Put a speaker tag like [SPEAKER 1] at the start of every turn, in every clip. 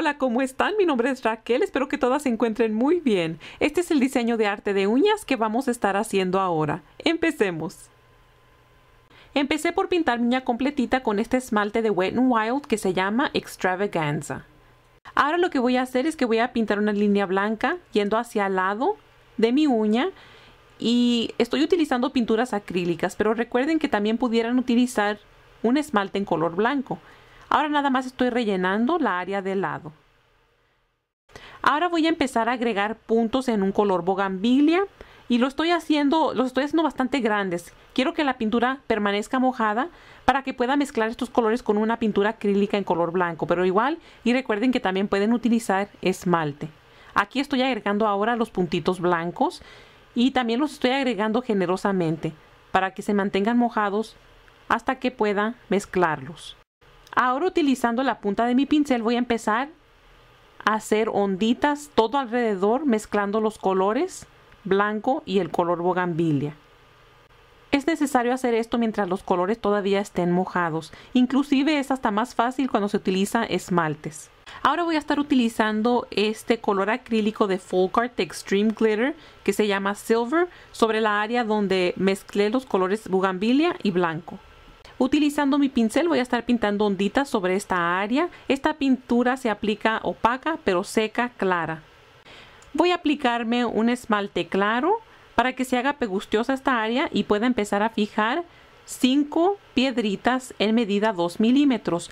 [SPEAKER 1] Hola, ¿cómo están? Mi nombre es Raquel, espero que todas se encuentren muy bien. Este es el diseño de arte de uñas que vamos a estar haciendo ahora. Empecemos. Empecé por pintar mi uña completita con este esmalte de Wet n Wild que se llama Extravaganza. Ahora lo que voy a hacer es que voy a pintar una línea blanca yendo hacia el lado de mi uña y estoy utilizando pinturas acrílicas, pero recuerden que también pudieran utilizar un esmalte en color blanco. Ahora nada más estoy rellenando la área de lado. Ahora voy a empezar a agregar puntos en un color bogambilia y lo estoy haciendo, los estoy haciendo bastante grandes. Quiero que la pintura permanezca mojada para que pueda mezclar estos colores con una pintura acrílica en color blanco, pero igual y recuerden que también pueden utilizar esmalte. Aquí estoy agregando ahora los puntitos blancos y también los estoy agregando generosamente para que se mantengan mojados hasta que pueda mezclarlos. Ahora utilizando la punta de mi pincel voy a empezar a hacer onditas todo alrededor mezclando los colores blanco y el color bogambilia. Es necesario hacer esto mientras los colores todavía estén mojados. Inclusive es hasta más fácil cuando se utiliza esmaltes. Ahora voy a estar utilizando este color acrílico de Folk Art Extreme Glitter que se llama Silver sobre la área donde mezclé los colores bugambilia y blanco. Utilizando mi pincel voy a estar pintando onditas sobre esta área. Esta pintura se aplica opaca pero seca clara. Voy a aplicarme un esmalte claro para que se haga pegustiosa esta área y pueda empezar a fijar 5 piedritas en medida 2 milímetros.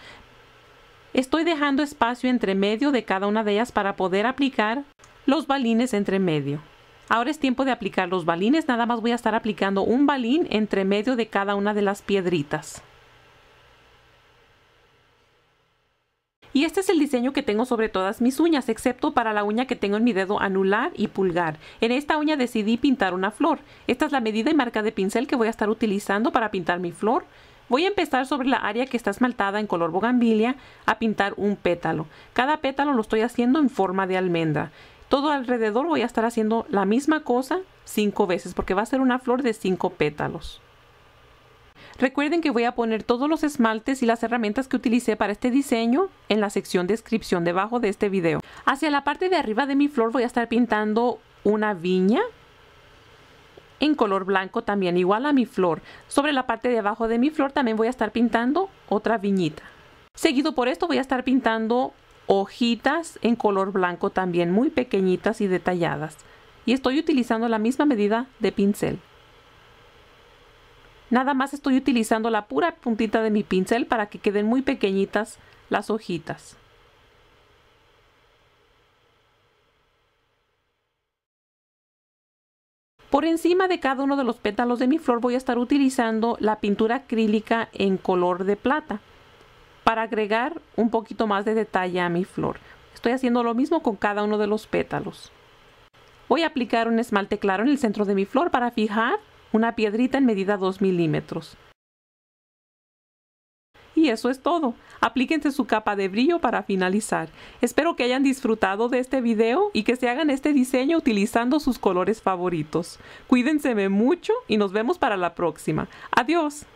[SPEAKER 1] Estoy dejando espacio entre medio de cada una de ellas para poder aplicar los balines entre medio. Ahora es tiempo de aplicar los balines. Nada más voy a estar aplicando un balín entre medio de cada una de las piedritas. Y este es el diseño que tengo sobre todas mis uñas, excepto para la uña que tengo en mi dedo anular y pulgar. En esta uña decidí pintar una flor. Esta es la medida y marca de pincel que voy a estar utilizando para pintar mi flor. Voy a empezar sobre la área que está esmaltada en color bogambilia a pintar un pétalo. Cada pétalo lo estoy haciendo en forma de almendra todo alrededor voy a estar haciendo la misma cosa cinco veces porque va a ser una flor de cinco pétalos. Recuerden que voy a poner todos los esmaltes y las herramientas que utilicé para este diseño en la sección descripción debajo de este video. Hacia la parte de arriba de mi flor voy a estar pintando una viña en color blanco también, igual a mi flor. Sobre la parte de abajo de mi flor también voy a estar pintando otra viñita. Seguido por esto voy a estar pintando hojitas en color blanco también muy pequeñitas y detalladas y estoy utilizando la misma medida de pincel. Nada más estoy utilizando la pura puntita de mi pincel para que queden muy pequeñitas las hojitas. Por encima de cada uno de los pétalos de mi flor voy a estar utilizando la pintura acrílica en color de plata para agregar un poquito más de detalle a mi flor. Estoy haciendo lo mismo con cada uno de los pétalos. Voy a aplicar un esmalte claro en el centro de mi flor para fijar una piedrita en medida 2 milímetros. Y eso es todo. Aplíquense su capa de brillo para finalizar. Espero que hayan disfrutado de este video y que se hagan este diseño utilizando sus colores favoritos. Cuídense mucho y nos vemos para la próxima. Adiós.